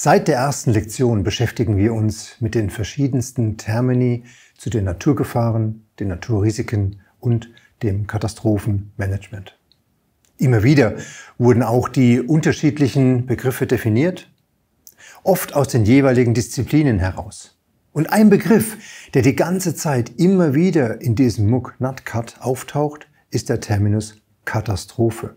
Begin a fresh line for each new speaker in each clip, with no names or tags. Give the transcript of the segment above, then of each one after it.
Seit der ersten Lektion beschäftigen wir uns mit den verschiedensten Termini zu den Naturgefahren, den Naturrisiken und dem Katastrophenmanagement. Immer wieder wurden auch die unterschiedlichen Begriffe definiert, oft aus den jeweiligen Disziplinen heraus. Und ein Begriff, der die ganze Zeit immer wieder in diesem MOOC NatCat auftaucht, ist der Terminus Katastrophe.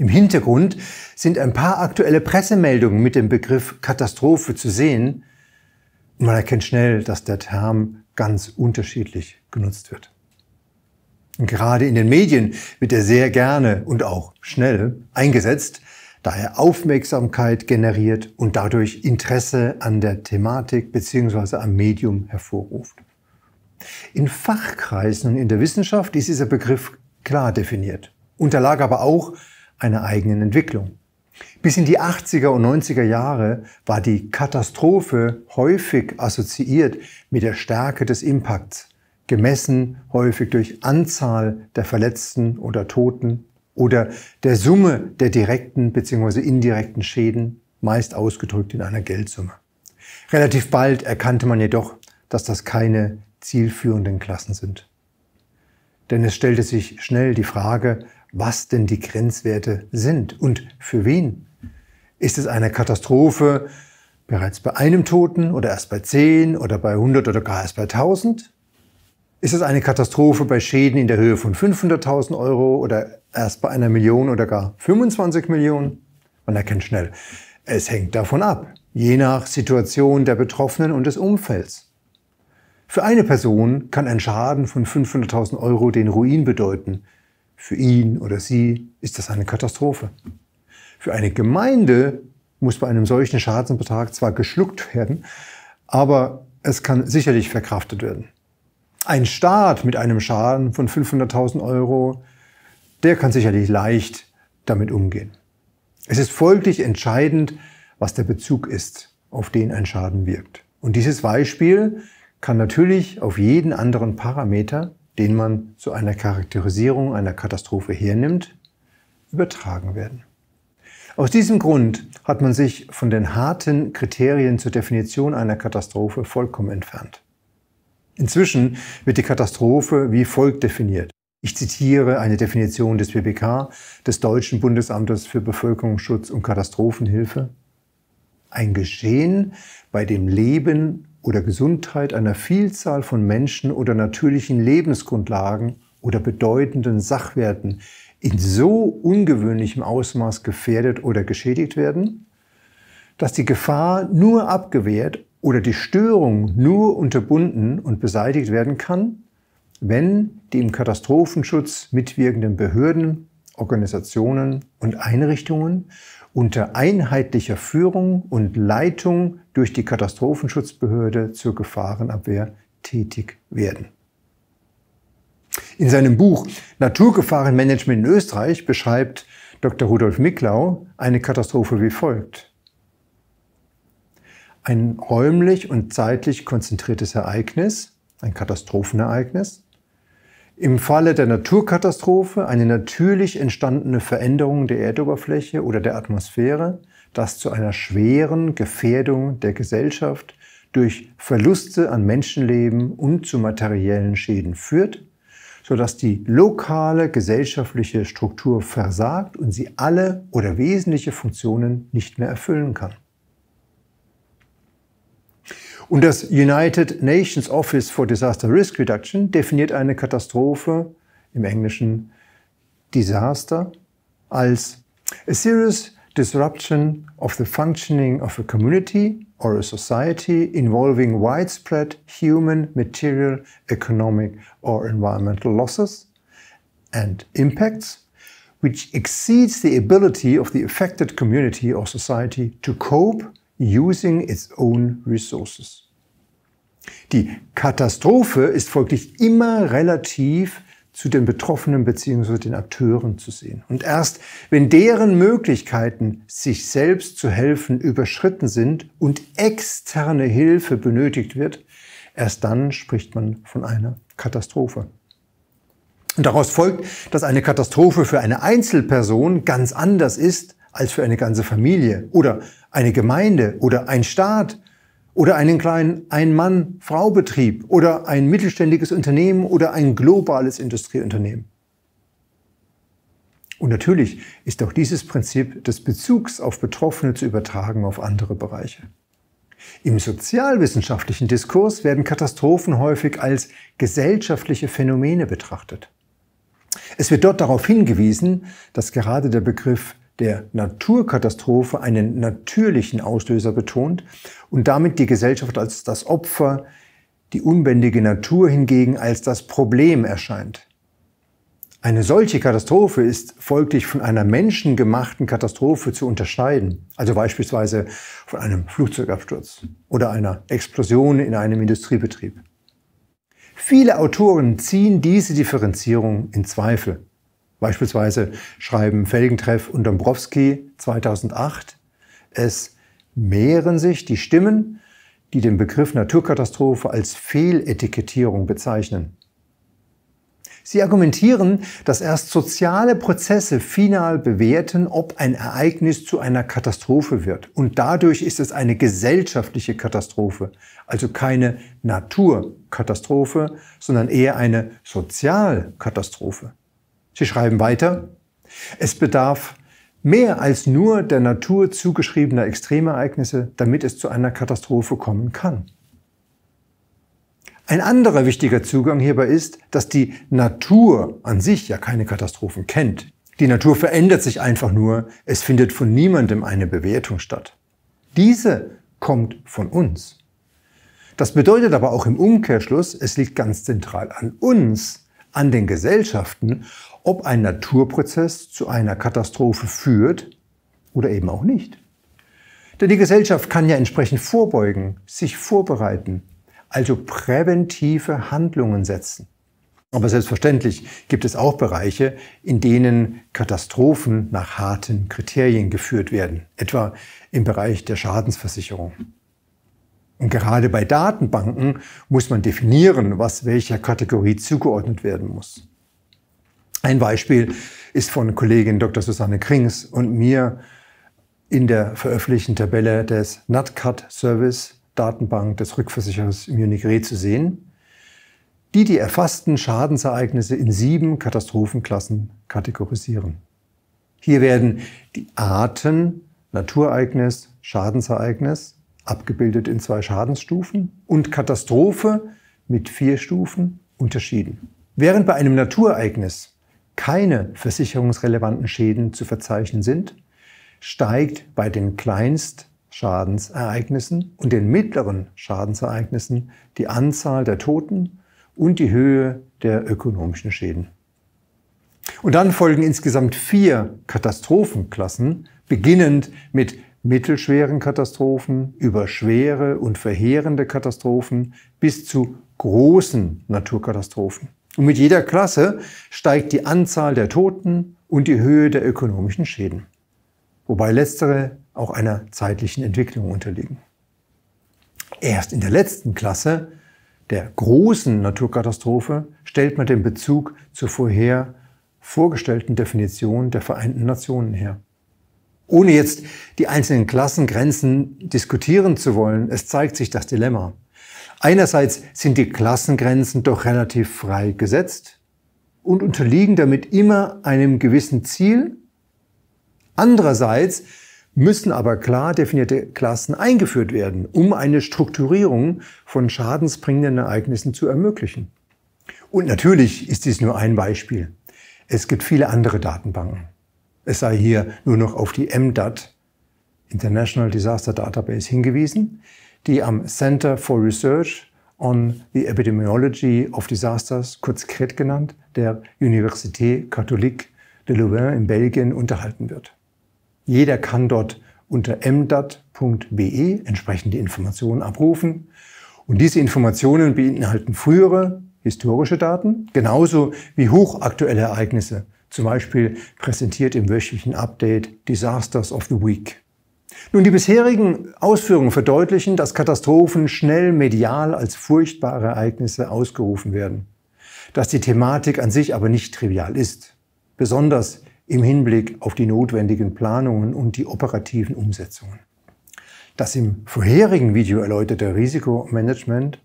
Im Hintergrund sind ein paar aktuelle Pressemeldungen mit dem Begriff Katastrophe zu sehen. Man erkennt schnell, dass der Term ganz unterschiedlich genutzt wird. Und gerade in den Medien wird er sehr gerne und auch schnell eingesetzt, da er Aufmerksamkeit generiert und dadurch Interesse an der Thematik bzw. am Medium hervorruft. In Fachkreisen und in der Wissenschaft ist dieser Begriff klar definiert. Unterlag aber auch einer eigenen Entwicklung. Bis in die 80er und 90er Jahre war die Katastrophe häufig assoziiert mit der Stärke des Impacts, gemessen häufig durch Anzahl der Verletzten oder Toten oder der Summe der direkten bzw. indirekten Schäden, meist ausgedrückt in einer Geldsumme. Relativ bald erkannte man jedoch, dass das keine zielführenden Klassen sind. Denn es stellte sich schnell die Frage, was denn die Grenzwerte sind und für wen. Ist es eine Katastrophe bereits bei einem Toten oder erst bei 10 oder bei 100 oder gar erst bei 1000? Ist es eine Katastrophe bei Schäden in der Höhe von 500.000 Euro oder erst bei einer Million oder gar 25 Millionen? Man erkennt schnell, es hängt davon ab, je nach Situation der Betroffenen und des Umfelds. Für eine Person kann ein Schaden von 500.000 Euro den Ruin bedeuten, für ihn oder sie ist das eine Katastrophe. Für eine Gemeinde muss bei einem solchen Schadensbetrag zwar geschluckt werden, aber es kann sicherlich verkraftet werden. Ein Staat mit einem Schaden von 500.000 Euro, der kann sicherlich leicht damit umgehen. Es ist folglich entscheidend, was der Bezug ist, auf den ein Schaden wirkt. Und dieses Beispiel kann natürlich auf jeden anderen Parameter den man zu einer Charakterisierung einer Katastrophe hernimmt, übertragen werden. Aus diesem Grund hat man sich von den harten Kriterien zur Definition einer Katastrophe vollkommen entfernt. Inzwischen wird die Katastrophe wie folgt definiert. Ich zitiere eine Definition des BBK, des Deutschen Bundesamtes für Bevölkerungsschutz und Katastrophenhilfe. Ein Geschehen, bei dem Leben oder Gesundheit einer Vielzahl von Menschen oder natürlichen Lebensgrundlagen oder bedeutenden Sachwerten in so ungewöhnlichem Ausmaß gefährdet oder geschädigt werden, dass die Gefahr nur abgewehrt oder die Störung nur unterbunden und beseitigt werden kann, wenn die im Katastrophenschutz mitwirkenden Behörden, Organisationen und Einrichtungen unter einheitlicher Führung und Leitung durch die Katastrophenschutzbehörde zur Gefahrenabwehr tätig werden. In seinem Buch Naturgefahrenmanagement in Österreich beschreibt Dr. Rudolf Miklau eine Katastrophe wie folgt. Ein räumlich und zeitlich konzentriertes Ereignis, ein Katastrophenereignis, im Falle der Naturkatastrophe eine natürlich entstandene Veränderung der Erdoberfläche oder der Atmosphäre, das zu einer schweren Gefährdung der Gesellschaft durch Verluste an Menschenleben und zu materiellen Schäden führt, sodass die lokale gesellschaftliche Struktur versagt und sie alle oder wesentliche Funktionen nicht mehr erfüllen kann. Und das United Nations Office for Disaster Risk Reduction definiert eine Katastrophe im Englischen Disaster als a serious disruption of the functioning of a community or a society involving widespread human, material, economic or environmental losses and impacts which exceeds the ability of the affected community or society to cope using its own resources. Die Katastrophe ist folglich immer relativ zu den Betroffenen bzw. den Akteuren zu sehen. Und erst wenn deren Möglichkeiten, sich selbst zu helfen, überschritten sind und externe Hilfe benötigt wird, erst dann spricht man von einer Katastrophe. Und daraus folgt, dass eine Katastrophe für eine Einzelperson ganz anders ist als für eine ganze Familie oder eine Gemeinde oder ein Staat oder einen kleinen Ein-Mann-Frau-Betrieb oder ein mittelständiges Unternehmen oder ein globales Industrieunternehmen. Und natürlich ist auch dieses Prinzip des Bezugs auf Betroffene zu übertragen auf andere Bereiche. Im sozialwissenschaftlichen Diskurs werden Katastrophen häufig als gesellschaftliche Phänomene betrachtet. Es wird dort darauf hingewiesen, dass gerade der Begriff der Naturkatastrophe einen natürlichen Auslöser betont und damit die Gesellschaft als das Opfer, die unbändige Natur hingegen als das Problem erscheint. Eine solche Katastrophe ist folglich von einer menschengemachten Katastrophe zu unterscheiden, also beispielsweise von einem Flugzeugabsturz oder einer Explosion in einem Industriebetrieb. Viele Autoren ziehen diese Differenzierung in Zweifel. Beispielsweise schreiben Felgentreff und Dombrowski 2008, es mehren sich die Stimmen, die den Begriff Naturkatastrophe als Fehletikettierung bezeichnen. Sie argumentieren, dass erst soziale Prozesse final bewerten, ob ein Ereignis zu einer Katastrophe wird. Und dadurch ist es eine gesellschaftliche Katastrophe, also keine Naturkatastrophe, sondern eher eine Sozialkatastrophe. Sie schreiben weiter, es bedarf mehr als nur der Natur zugeschriebener Extremereignisse, damit es zu einer Katastrophe kommen kann. Ein anderer wichtiger Zugang hierbei ist, dass die Natur an sich ja keine Katastrophen kennt. Die Natur verändert sich einfach nur, es findet von niemandem eine Bewertung statt. Diese kommt von uns. Das bedeutet aber auch im Umkehrschluss, es liegt ganz zentral an uns, an den Gesellschaften, ob ein Naturprozess zu einer Katastrophe führt oder eben auch nicht. Denn die Gesellschaft kann ja entsprechend vorbeugen, sich vorbereiten, also präventive Handlungen setzen. Aber selbstverständlich gibt es auch Bereiche, in denen Katastrophen nach harten Kriterien geführt werden, etwa im Bereich der Schadensversicherung. Und gerade bei Datenbanken muss man definieren, was welcher Kategorie zugeordnet werden muss. Ein Beispiel ist von Kollegin Dr. Susanne Krings und mir in der veröffentlichten Tabelle des NatCut Service Datenbank des Rückversicherers Munich Re zu sehen, die die erfassten Schadensereignisse in sieben Katastrophenklassen kategorisieren. Hier werden die Arten Naturereignis, Schadensereignis, abgebildet in zwei Schadensstufen, und Katastrophe mit vier Stufen unterschieden. Während bei einem Naturereignis keine versicherungsrelevanten Schäden zu verzeichnen sind, steigt bei den Kleinstschadensereignissen und den mittleren Schadensereignissen die Anzahl der Toten und die Höhe der ökonomischen Schäden. Und dann folgen insgesamt vier Katastrophenklassen, beginnend mit mittelschweren Katastrophen über schwere und verheerende Katastrophen bis zu großen Naturkatastrophen. Und mit jeder Klasse steigt die Anzahl der Toten und die Höhe der ökonomischen Schäden, wobei letztere auch einer zeitlichen Entwicklung unterliegen. Erst in der letzten Klasse, der großen Naturkatastrophe, stellt man den Bezug zur vorher vorgestellten Definition der Vereinten Nationen her ohne jetzt die einzelnen Klassengrenzen diskutieren zu wollen, es zeigt sich das Dilemma. Einerseits sind die Klassengrenzen doch relativ frei gesetzt und unterliegen damit immer einem gewissen Ziel. Andererseits müssen aber klar definierte Klassen eingeführt werden, um eine Strukturierung von schadensbringenden Ereignissen zu ermöglichen. Und natürlich ist dies nur ein Beispiel. Es gibt viele andere Datenbanken. Es sei hier nur noch auf die MDAT, International Disaster Database, hingewiesen, die am Center for Research on the Epidemiology of Disasters, kurz CRED genannt, der Université Catholique de Louvain in Belgien unterhalten wird. Jeder kann dort unter mdat.be entsprechende Informationen abrufen. Und diese Informationen beinhalten frühere historische Daten, genauso wie hochaktuelle Ereignisse zum Beispiel präsentiert im wöchentlichen Update Disasters of the Week. Nun, die bisherigen Ausführungen verdeutlichen, dass Katastrophen schnell medial als furchtbare Ereignisse ausgerufen werden, dass die Thematik an sich aber nicht trivial ist, besonders im Hinblick auf die notwendigen Planungen und die operativen Umsetzungen. Das im vorherigen Video erläuterte Risikomanagement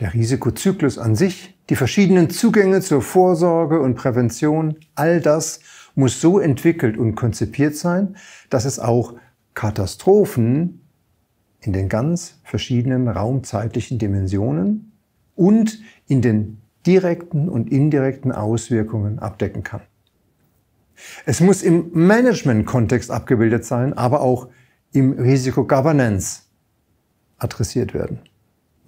der Risikozyklus an sich, die verschiedenen Zugänge zur Vorsorge und Prävention, all das muss so entwickelt und konzipiert sein, dass es auch Katastrophen in den ganz verschiedenen raumzeitlichen Dimensionen und in den direkten und indirekten Auswirkungen abdecken kann. Es muss im Management-Kontext abgebildet sein, aber auch im Risiko-Governance adressiert werden.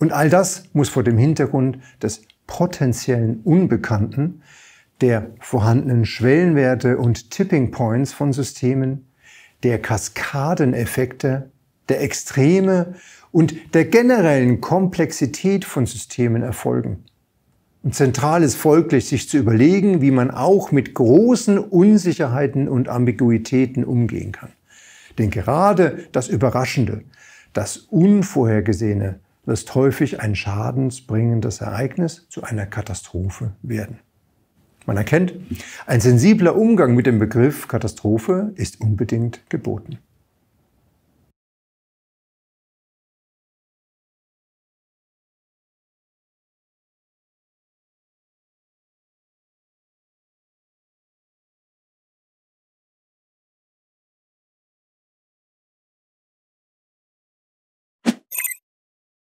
Und all das muss vor dem Hintergrund des potenziellen Unbekannten, der vorhandenen Schwellenwerte und Tipping Points von Systemen, der Kaskadeneffekte, der Extreme und der generellen Komplexität von Systemen erfolgen. Und zentral ist folglich, sich zu überlegen, wie man auch mit großen Unsicherheiten und Ambiguitäten umgehen kann. Denn gerade das Überraschende, das Unvorhergesehene, lässt häufig ein schadensbringendes Ereignis zu einer Katastrophe werden. Man erkennt, ein sensibler Umgang mit dem Begriff Katastrophe ist unbedingt geboten.